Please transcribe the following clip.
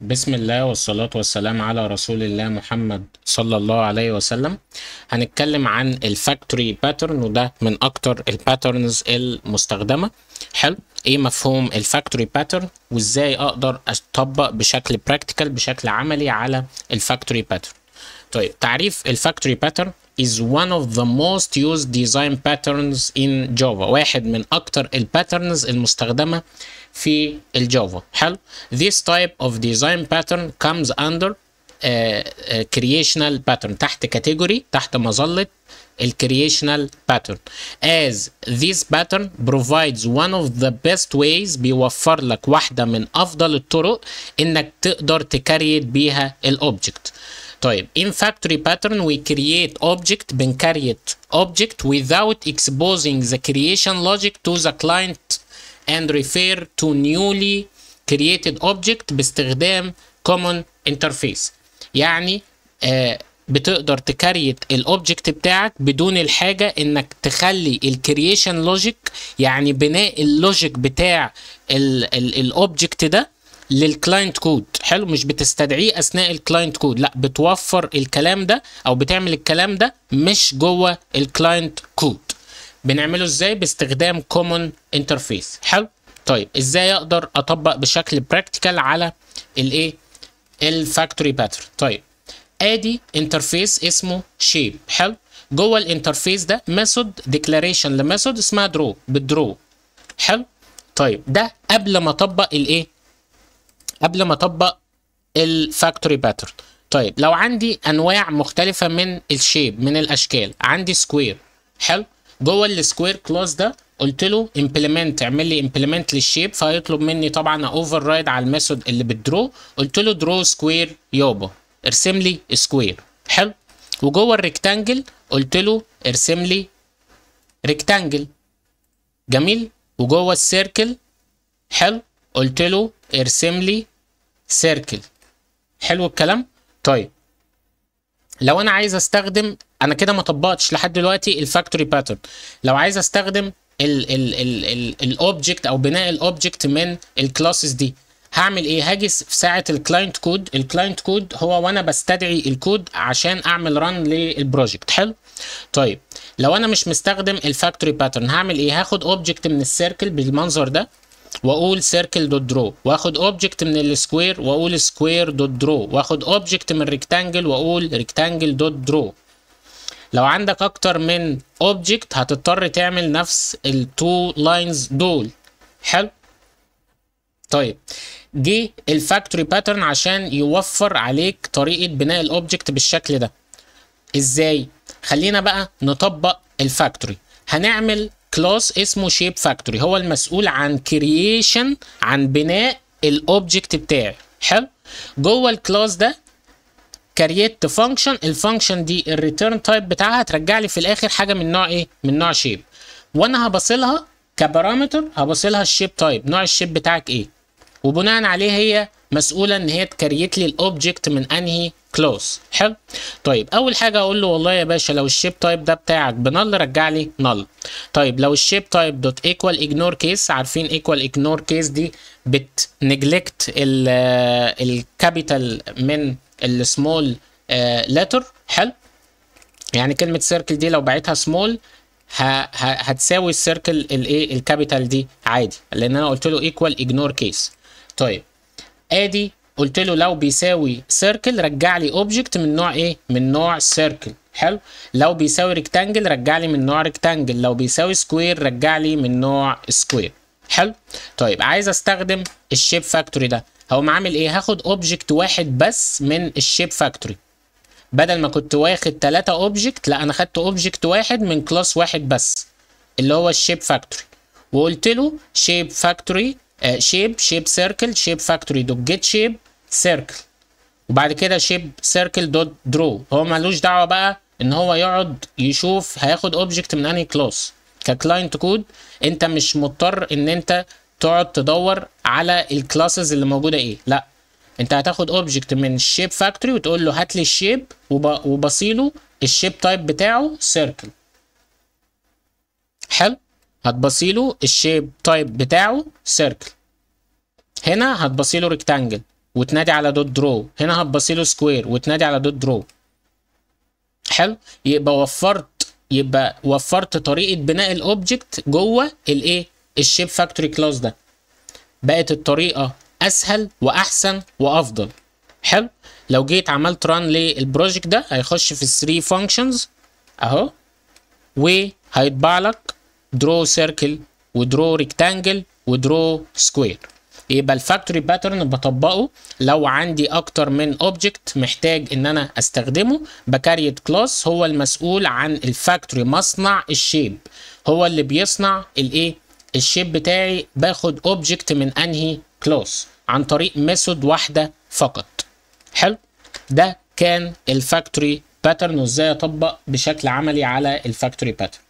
بسم الله والصلاة والسلام على رسول الله محمد صلى الله عليه وسلم هنتكلم عن الفاكتوري باترن وده من أكتر الباترنز المستخدمة حلو ايه مفهوم الفاكتوري باترن وازاي اقدر اطبق بشكل براكتيكال بشكل عملي على الفاكتوري باترن طيب تعريف الفاكتوري باترن is one of the most used design patterns in Java واحد من اكتر الباترنز المستخدمة في الجافا حلو this type of design pattern comes under كرييشنال uh, باترن uh, تحت كاتيجوري تحت مظله الكرييشنال as this pattern provides one of the best ways بيوفر لك واحدة من افضل الطرق انك تقدر تكريت بيها الاوبجكت طيب in factory pattern we create object بنكريت object without exposing the creation logic to the client and refer to newly created object باستخدام common interface يعني آه بتقدر تكريت الاوبجكت بتاعك بدون الحاجه انك تخلي الكرييشن لوجيك يعني بناء اللوجيك بتاع الاوبجكت ده للكلاينت كود حلو مش بتستدعيه اثناء الكلاينت كود لا بتوفر الكلام ده او بتعمل الكلام ده مش جوه الكلاينت كود بنعمله ازاي باستخدام كومون انترفيس حلو طيب ازاي اقدر اطبق بشكل براكتيكال على الايه الفاكتوري باترن طيب ادي انترفيس اسمه شيب حلو جوه الانترفيس ده ميثود ديكلاريشن لميثود اسمها درو بالدرو حلو طيب ده قبل ما اطبق الايه قبل ما اطبق الفاكتوري باترن طيب لو عندي انواع مختلفه من الشيب من الاشكال عندي سكوير حلو جوه السكوير كلاس ده قلت له امبلمنت اعمل لي امبلمنت للشيب فهيطلب مني طبعا اوفر رايد على الميثود اللي بتدرو قلت له درو سكوير يابا ارسم لي سكوير حلو وجوه الريكتانجل قلت له ارسم لي ريكتانجل جميل وجوه السيركل حلو قلت له ارسم لي سيركل حلو الكلام طيب لو انا عايز استخدم انا كده ما طبقتش لحد دلوقتي الفاكتوري باترن لو عايز استخدم الاوبجكت او بناء الاوبجكت من الكلاسز دي هعمل ايه هاجي في ساعه الكلاينت كود الكلاينت كود هو وانا بستدعي الكود عشان اعمل ران للبروجكت حلو طيب لو انا مش مستخدم الفاكتوري باترن هعمل ايه هاخد اوبجكت من السيركل بالمنظر ده واقول سيركل دوت درو واخد اوبجكت من السكوير واقول سكوير دوت درو واخد اوبجكت من ريكتانجل واقول ريكتانجل دوت درو لو عندك اكتر من اوبجكت هتضطر تعمل نفس التو لاينز دول حلو طيب جه الفاكتوري باترن عشان يوفر عليك طريقه بناء الاوبجكت بالشكل ده ازاي خلينا بقى نطبق الفاكتوري هنعمل كلاس اسمه شيب فاكتوري هو المسؤول عن كرييشن عن بناء الاوبجكت بتاعي حلو جوه الكلاس ده كرييت فانكشن الفانكشن دي الريتيرن تايب بتاعها ترجع لي في الاخر حاجه من نوع ايه من نوع شيب وانا هبصلها كبارامتر هبصلها الشيب تايب نوع الشيب بتاعك ايه وبناء عليه هي مسؤوله ان هي تكريت لي الاوبجكت من انهي كلوز حلو طيب اول حاجه اقول له والله يا باشا لو الشيب تايب ده بتاعك بنل رجع لي نل طيب لو الشيب تايب دوت ايكوال اجنور كيس عارفين ايكوال اجنور كيس دي بت نجلكت الكابيتال من السمول لتر آه، حلو يعني كلمه سيركل دي لو بعتها سمول هتساوي السيركل الايه الكابيتال دي عادي لان انا قلت له ايكوال اجنور كيس طيب ادي قلت له لو بيساوي سيركل رجع لي اوبجكت من نوع ايه من نوع سيركل حلو لو بيساوي ريكتانجل رجع لي من نوع ريكتانجل لو بيساوي سكوير رجع لي من نوع سكوير حلو طيب عايز استخدم الشيب فاكتوري ده هو عامل ايه هاخد اوبجكت واحد بس من الشيب فاكتوري بدل ما كنت واخد 3 اوبجكت لا انا خدت اوبجكت واحد من كلاس واحد بس اللي هو الشيب فاكتوري وقلت له شيب فاكتوري آه، شيب شيب سيركل شيب فاكتوري دوت جيت شيب سيركل وبعد كده شيب سيركل دوت درو هو ملوش دعوه بقى ان هو يقعد يشوف هياخد اوبجكت من انهي كلاس ككلاينت كود انت مش مضطر ان انت تقعد تدور على الكلاسز اللي موجوده ايه لا انت هتاخد اوبجكت من الشيب فاكتوري وتقول له هات لي الشيب وبصيله الشيب تايب بتاعه سيركل حلو هتبصيله الشيب تايب بتاعه سيركل هنا هتبصيله ريكتانجل وتنادي على دوت درو هنا هتبصيله سكوير وتنادي على دوت درو حلو يبقى وفرت يبقى وفرت طريقه بناء الاوبجكت جوه الايه الشيب فاكتوري كلاس ده بقت الطريقه اسهل واحسن وافضل حلو لو جيت عملت ران للبروجكت ده هيخش في الثري فانكشنز اهو وهيطبع لك درو سيركل ودرو ريكتانجل ودرو سكوير يبقى الفاكتوري باترن بطبقه لو عندي اكتر من اوبجكت محتاج ان انا استخدمه بكاريت كلاس هو المسؤول عن الفاكتوري مصنع الشيب هو اللي بيصنع الايه الشيب بتاعي باخد اوبجكت من انهي كلاس عن طريق ميثود واحده فقط حلو ده كان الفاكتوري باترن وازاي اطبق بشكل عملي على الفاكتوري باترن